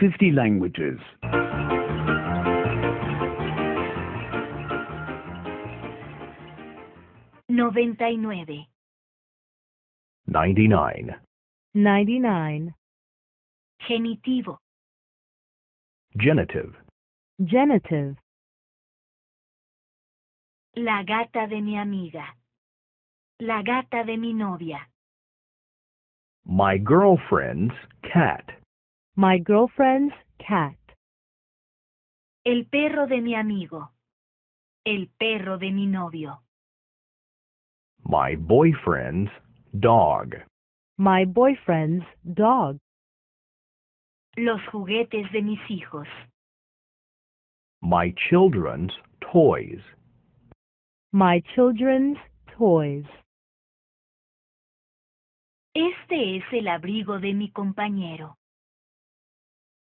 50 languages. Noventa y nueve. 99. 99. Genitivo. Genitive. Genitive. La gata de mi amiga. La gata de mi novia. My girlfriend's cat. My girlfriend's cat. El perro de mi amigo. El perro de mi novio. My boyfriend's dog. My boyfriend's dog. Los juguetes de mis hijos. My children's toys. My children's toys. Este es el abrigo de mi compañero.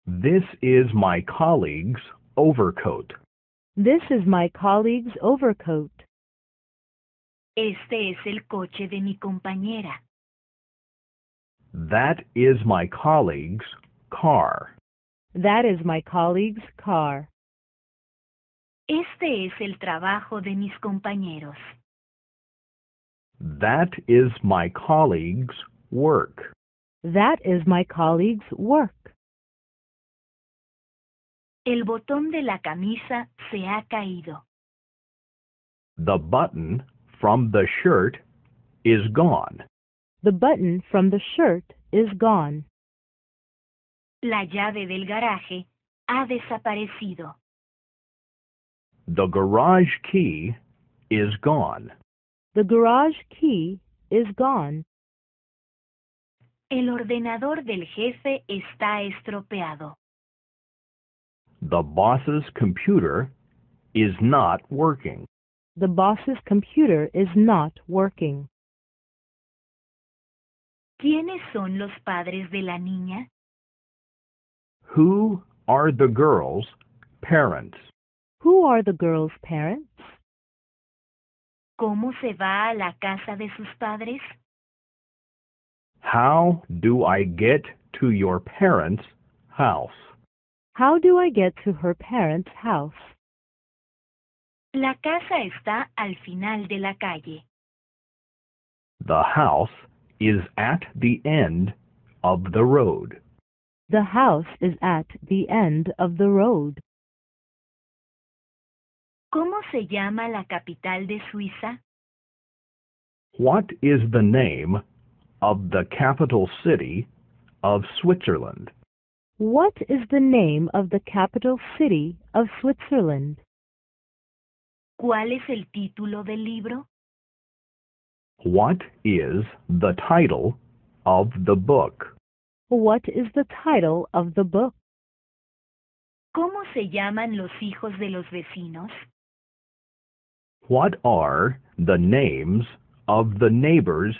This is my colleague's overcoat. This is my colleague's overcoat. Este es el coche de mi compañera. That is my colleague's car. That is my colleague's car. Este es el trabajo de mis compañeros. That is my colleague's work. That is my colleague's work. El botón de la camisa se ha caído. The button from the shirt is gone. The button from the shirt is gone. La llave del garaje ha desaparecido. The garage key is gone. The garage key is gone. El ordenador del jefe está estropeado. The boss's computer is not working. The boss's computer is not working. ¿Quiénes son los padres de la niña? Who are the girl's parents? Who are the girl's parents? ¿Cómo se va a la casa de sus padres? How do I get to your parents' house? How do I get to her parents' house? La casa está al final de la calle. The house is at the end of the road. The house is at the end of the road. ¿Cómo se llama la capital de Suiza? What is the name of the capital city of Switzerland? What is the name of the capital city of Switzerland? ¿Cuál es el título del libro? What is the title of the book? What is the title of the book? ¿Cómo se llaman los hijos de los vecinos? What are the names of the neighbors